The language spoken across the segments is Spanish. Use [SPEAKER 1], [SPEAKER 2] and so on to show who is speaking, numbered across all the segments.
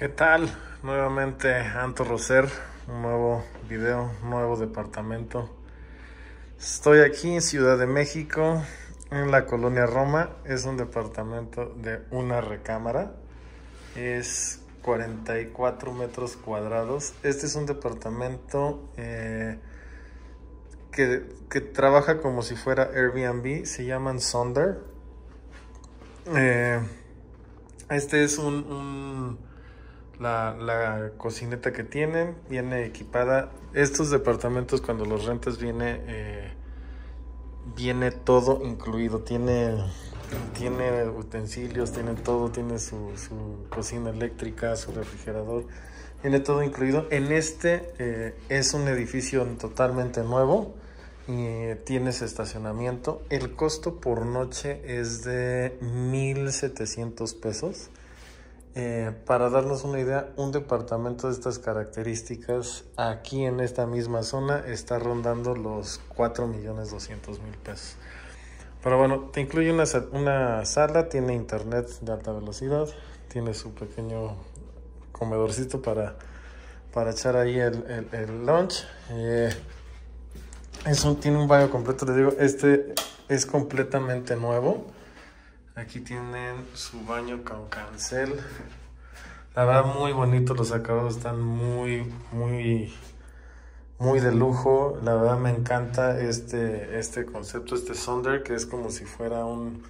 [SPEAKER 1] ¿Qué tal? Nuevamente Anto Roser, un nuevo video, nuevo departamento. Estoy aquí en Ciudad de México, en la colonia Roma. Es un departamento de una recámara. Es 44 metros cuadrados. Este es un departamento eh, que, trabaja como si fuera Airbnb. Se llaman Sonder. Eh, este es un la, cocineta que tienen, viene equipada. Estos departamentos cuando los rentas viene, eh, viene todo incluido, tiene, tiene utensilios, tiene todo, tiene su, cocina eléctrica, su refrigerador, tiene todo incluido. En este eh, es un edificio totalmente nuevo y tienes estacionamiento. El costo por noche es de 1.700 pesos eh, para darnos una idea, un departamento de estas características aquí en esta misma zona está rondando los 4 millones mil pesos. Pero bueno, te incluye una, sala, tiene internet de alta velocidad, tiene su pequeño comedorcito para, echar ahí el, el, lunch. Eh, tiene un baño completo, les digo, este es completamente nuevo. Aquí tienen su baño con cancel. La verdad muy bonito, los acabados están muy, muy, muy de lujo. La verdad me encanta este, este concepto, este Sonder, que es como si fuera un...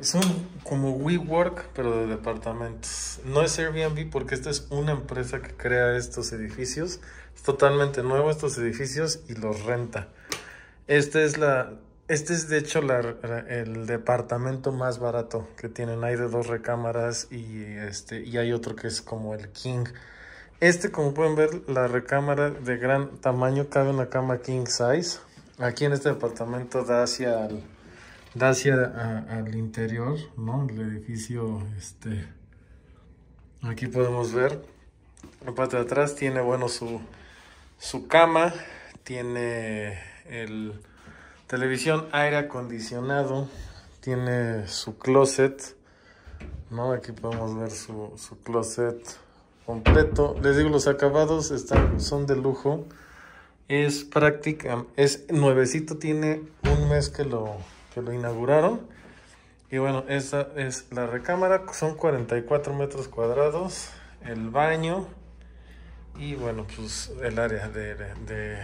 [SPEAKER 1] Es un como WeWork, pero de departamentos. No es Airbnb porque esta es una empresa que crea estos edificios. Es totalmente nuevo estos edificios y los renta. Esta es la este es de hecho el departamento más barato que tienen. Hay de dos recámaras y, este, y hay otro que es como el king. Este, como pueden ver, la recámara de gran tamaño cabe una cama king size. Aquí en este departamento da hacia el, da hacia al interior, ¿no? El edificio, este, aquí podemos ver. La parte de atrás tiene, bueno, su, su cama, tiene el Televisión, aire acondicionado. Tiene su closet. ¿no? Aquí podemos ver su, su closet completo. Les digo, los acabados están, son de lujo. Es práctica, es nuevecito, tiene un mes que lo, que lo inauguraron. Y bueno, esta es la recámara, son 44 metros cuadrados, el baño y bueno, pues el área de, de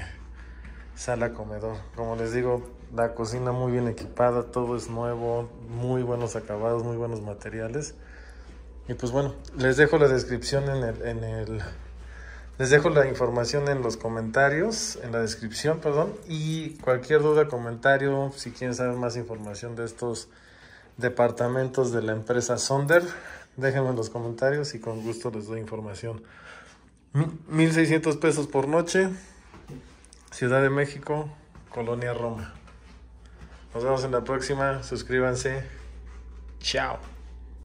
[SPEAKER 1] sala comedor. Como les digo, la cocina muy bien equipada, todo es nuevo, muy buenos acabados, muy buenos materiales. Y pues bueno, les dejo la descripción en el, les dejo la información en los comentarios, en la descripción, perdón, y cualquier duda, comentario, si quieren saber más información de estos departamentos de la empresa Sonder, déjenme en los comentarios y con gusto les doy información. 1600 pesos por noche, Ciudad de México, Colonia Roma. Nos vemos en la próxima. Suscríbanse. Chao.